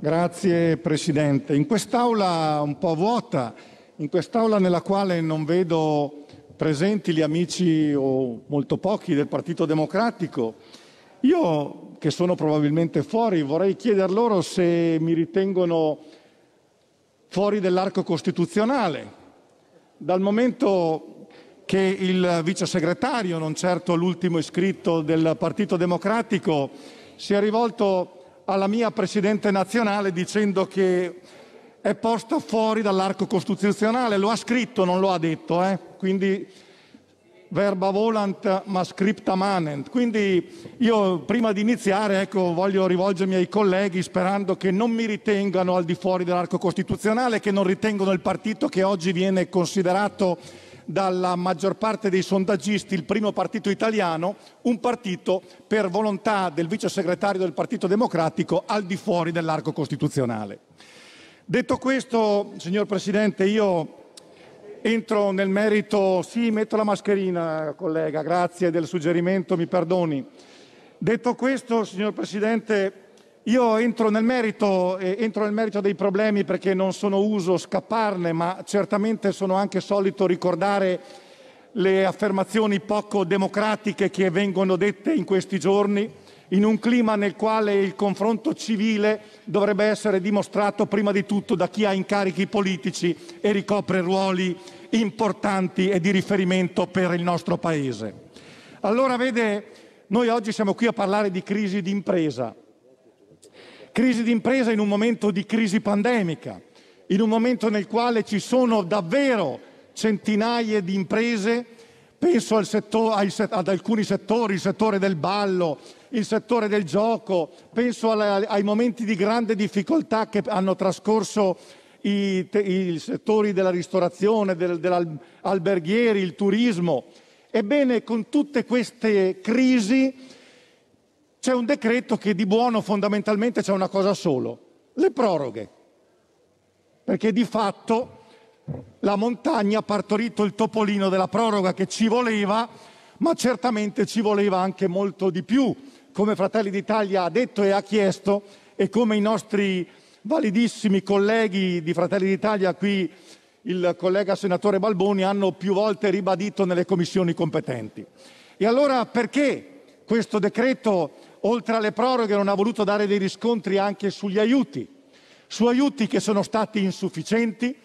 Grazie Presidente, in quest'Aula un po' vuota, in quest'Aula nella quale non vedo presenti gli amici o molto pochi del Partito Democratico, io che sono probabilmente fuori vorrei chieder loro se mi ritengono fuori dell'arco costituzionale, dal momento che il vice segretario, non certo l'ultimo iscritto del Partito Democratico, si è rivolto alla mia Presidente nazionale dicendo che è posto fuori dall'arco costituzionale, lo ha scritto, non lo ha detto, eh? quindi verba volant ma scripta manent. Quindi io prima di iniziare ecco, voglio rivolgermi ai colleghi sperando che non mi ritengano al di fuori dell'arco costituzionale, che non ritengono il partito che oggi viene considerato dalla maggior parte dei sondaggisti il primo partito italiano, un partito per volontà del vice segretario del Partito Democratico al di fuori dell'arco costituzionale. Detto questo, signor Presidente, io entro nel merito, sì, metto la mascherina, collega, grazie del suggerimento, mi perdoni. Detto questo, signor Presidente, io entro nel, merito, eh, entro nel, merito, dei problemi perché non sono uso scapparne, ma certamente sono anche solito ricordare le affermazioni poco democratiche che vengono dette in questi giorni, in un clima nel quale il confronto civile dovrebbe essere dimostrato prima di tutto da chi ha incarichi politici e ricopre ruoli importanti e di riferimento per il nostro Paese. Allora, vede, noi oggi siamo qui a parlare di crisi d'impresa Crisi d'impresa in un momento di crisi pandemica, in un momento nel quale ci sono davvero centinaia di imprese, penso al settore, ad alcuni settori, il settore del ballo, il settore del gioco, penso ai momenti di grande difficoltà che hanno trascorso i, i settori della ristorazione, del, dell'alberghieri, il turismo. Ebbene, con tutte queste crisi c'è un decreto che di buono fondamentalmente c'è una cosa solo, le proroghe, perché di fatto la montagna ha partorito il topolino della proroga che ci voleva, ma certamente ci voleva anche molto di più, come Fratelli d'Italia ha detto e ha chiesto e come i nostri validissimi colleghi di Fratelli d'Italia, qui il collega senatore Balboni, hanno più volte ribadito nelle commissioni competenti. E allora perché questo decreto oltre alle proroghe, non ha voluto dare dei riscontri anche sugli aiuti, su aiuti che sono stati insufficienti,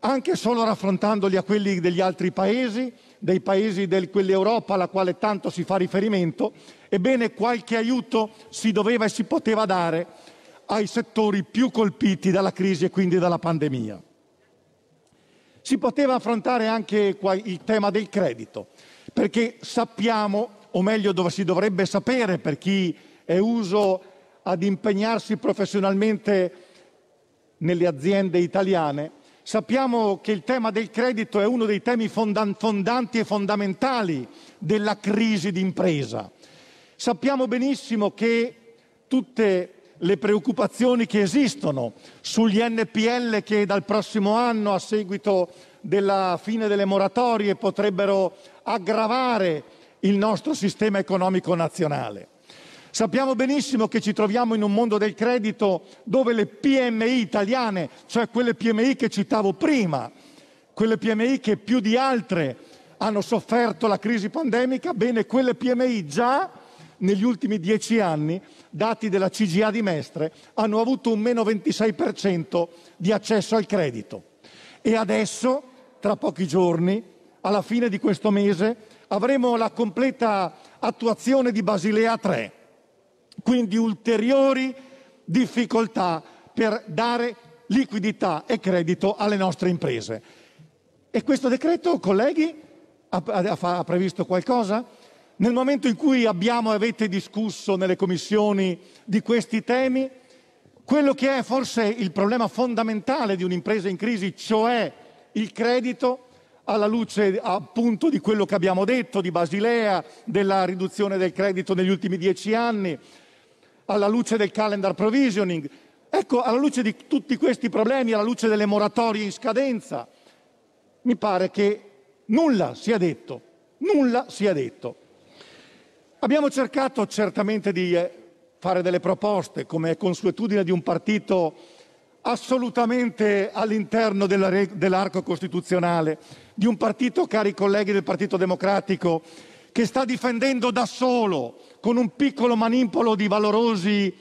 anche solo raffrontandoli a quelli degli altri paesi, dei paesi di quell'Europa alla quale tanto si fa riferimento. Ebbene, qualche aiuto si doveva e si poteva dare ai settori più colpiti dalla crisi e quindi dalla pandemia. Si poteva affrontare anche il tema del credito, perché sappiamo o meglio dove si dovrebbe sapere per chi è uso ad impegnarsi professionalmente nelle aziende italiane, sappiamo che il tema del credito è uno dei temi fondanti e fondamentali della crisi d'impresa. Sappiamo benissimo che tutte le preoccupazioni che esistono sugli NPL che dal prossimo anno, a seguito della fine delle moratorie, potrebbero aggravare il nostro sistema economico nazionale. Sappiamo benissimo che ci troviamo in un mondo del credito dove le PMI italiane, cioè quelle PMI che citavo prima, quelle PMI che più di altre hanno sofferto la crisi pandemica, bene, quelle PMI già negli ultimi dieci anni, dati della CGA di Mestre, hanno avuto un meno 26% di accesso al credito. E adesso, tra pochi giorni, alla fine di questo mese, avremo la completa attuazione di Basilea 3, quindi ulteriori difficoltà per dare liquidità e credito alle nostre imprese. E questo decreto, colleghi, ha, ha, ha previsto qualcosa? Nel momento in cui abbiamo e avete discusso nelle commissioni di questi temi, quello che è forse il problema fondamentale di un'impresa in crisi, cioè il credito, alla luce appunto di quello che abbiamo detto di Basilea, della riduzione del credito negli ultimi dieci anni, alla luce del calendar provisioning. Ecco, alla luce di tutti questi problemi, alla luce delle moratorie in scadenza, mi pare che nulla sia detto, nulla sia detto. Abbiamo cercato certamente di eh, fare delle proposte, come è consuetudine di un partito assolutamente all'interno dell'arco costituzionale, di un partito, cari colleghi del Partito Democratico, che sta difendendo da solo, con un piccolo manipolo di valorosi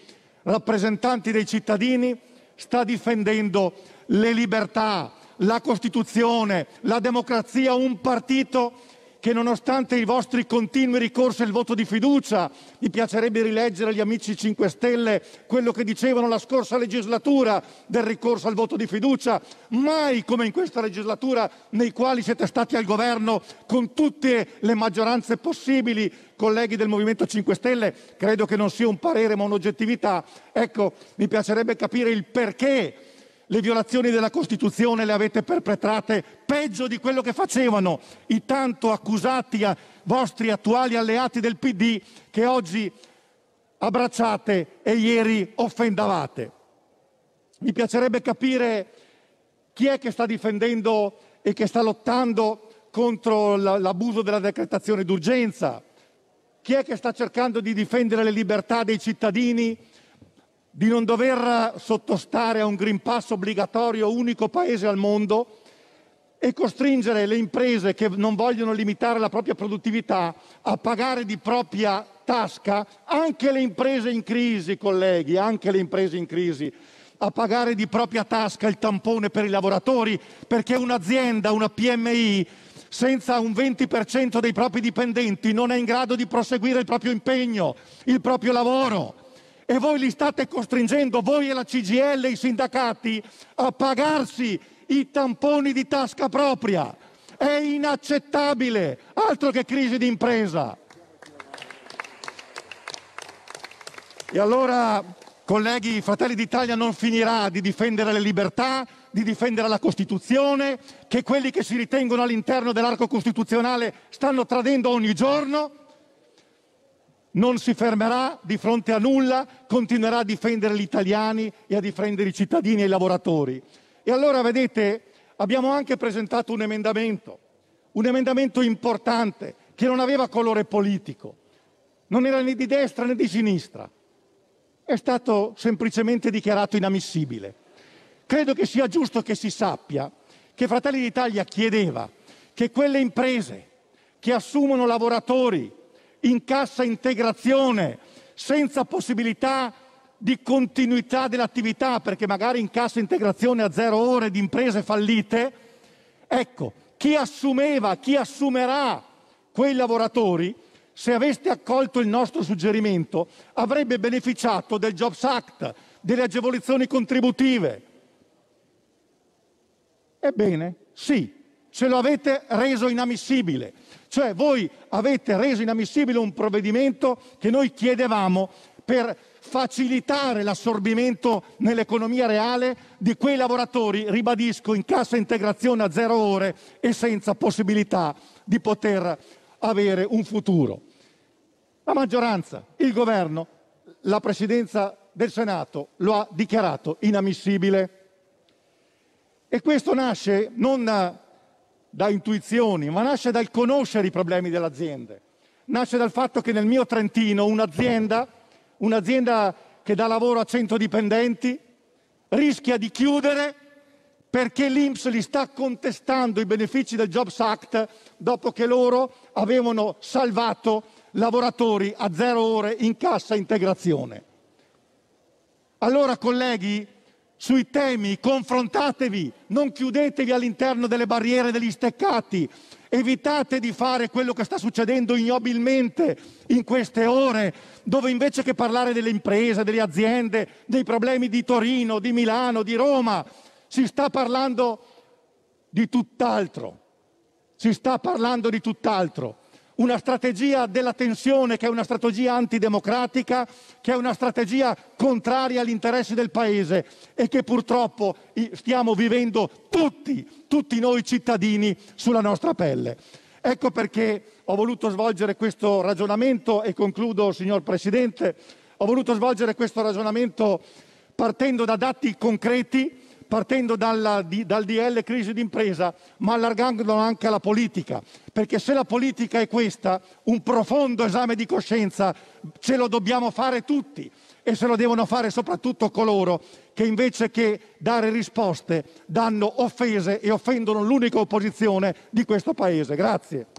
rappresentanti dei cittadini, sta difendendo le libertà, la Costituzione, la democrazia, un partito che nonostante i vostri continui ricorsi al voto di fiducia, vi piacerebbe rileggere gli amici 5 Stelle quello che dicevano la scorsa legislatura del ricorso al voto di fiducia, mai come in questa legislatura nei quali siete stati al governo con tutte le maggioranze possibili, colleghi del Movimento 5 Stelle, credo che non sia un parere ma un'oggettività. Ecco, mi piacerebbe capire il perché le violazioni della Costituzione le avete perpetrate peggio di quello che facevano i tanto accusati vostri attuali alleati del PD che oggi abbracciate e ieri offendavate. Mi piacerebbe capire chi è che sta difendendo e che sta lottando contro l'abuso della decretazione d'urgenza, chi è che sta cercando di difendere le libertà dei cittadini di non dover sottostare a un Green Pass obbligatorio unico paese al mondo e costringere le imprese che non vogliono limitare la propria produttività a pagare di propria tasca anche le imprese in crisi, colleghi, anche le imprese in crisi a pagare di propria tasca il tampone per i lavoratori, perché un'azienda, una PMI, senza un 20% dei propri dipendenti non è in grado di proseguire il proprio impegno, il proprio lavoro e voi li state costringendo, voi e la CGL e i sindacati, a pagarsi i tamponi di tasca propria. È inaccettabile, altro che crisi di impresa. E allora, colleghi, Fratelli d'Italia non finirà di difendere le libertà, di difendere la Costituzione, che quelli che si ritengono all'interno dell'arco costituzionale stanno tradendo ogni giorno non si fermerà di fronte a nulla, continuerà a difendere gli italiani e a difendere i cittadini e i lavoratori. E allora, vedete, abbiamo anche presentato un emendamento, un emendamento importante che non aveva colore politico, non era né di destra né di sinistra, è stato semplicemente dichiarato inammissibile. Credo che sia giusto che si sappia che Fratelli d'Italia chiedeva che quelle imprese che assumono lavoratori in cassa integrazione, senza possibilità di continuità dell'attività, perché magari in cassa integrazione a zero ore di imprese fallite, ecco, chi assumeva, chi assumerà quei lavoratori, se aveste accolto il nostro suggerimento, avrebbe beneficiato del Jobs Act, delle agevolazioni contributive. Ebbene, sì, ce lo avete reso inammissibile. Cioè voi avete reso inammissibile un provvedimento che noi chiedevamo per facilitare l'assorbimento nell'economia reale di quei lavoratori, ribadisco, in cassa integrazione a zero ore e senza possibilità di poter avere un futuro. La maggioranza, il governo, la presidenza del Senato lo ha dichiarato inammissibile. E questo nasce non da intuizioni, ma nasce dal conoscere i problemi delle aziende. Nasce dal fatto che nel mio Trentino un'azienda, un'azienda che dà lavoro a 100 dipendenti rischia di chiudere perché l'Inps li sta contestando i benefici del Jobs Act dopo che loro avevano salvato lavoratori a zero ore in cassa integrazione. Allora, colleghi, sui temi, confrontatevi, non chiudetevi all'interno delle barriere degli steccati, evitate di fare quello che sta succedendo ignobilmente in queste ore, dove invece che parlare delle imprese, delle aziende, dei problemi di Torino, di Milano, di Roma, si sta parlando di tutt'altro. Si sta parlando di tutt'altro una strategia della tensione che è una strategia antidemocratica, che è una strategia contraria agli interessi del Paese e che purtroppo stiamo vivendo tutti, tutti noi cittadini, sulla nostra pelle. Ecco perché ho voluto svolgere questo ragionamento e concludo, signor Presidente, ho voluto svolgere questo ragionamento partendo da dati concreti partendo dalla, di, dal DL crisi d'impresa, ma allargandolo anche alla politica, perché se la politica è questa, un profondo esame di coscienza ce lo dobbiamo fare tutti e se lo devono fare soprattutto coloro che invece che dare risposte danno offese e offendono l'unica opposizione di questo Paese. Grazie.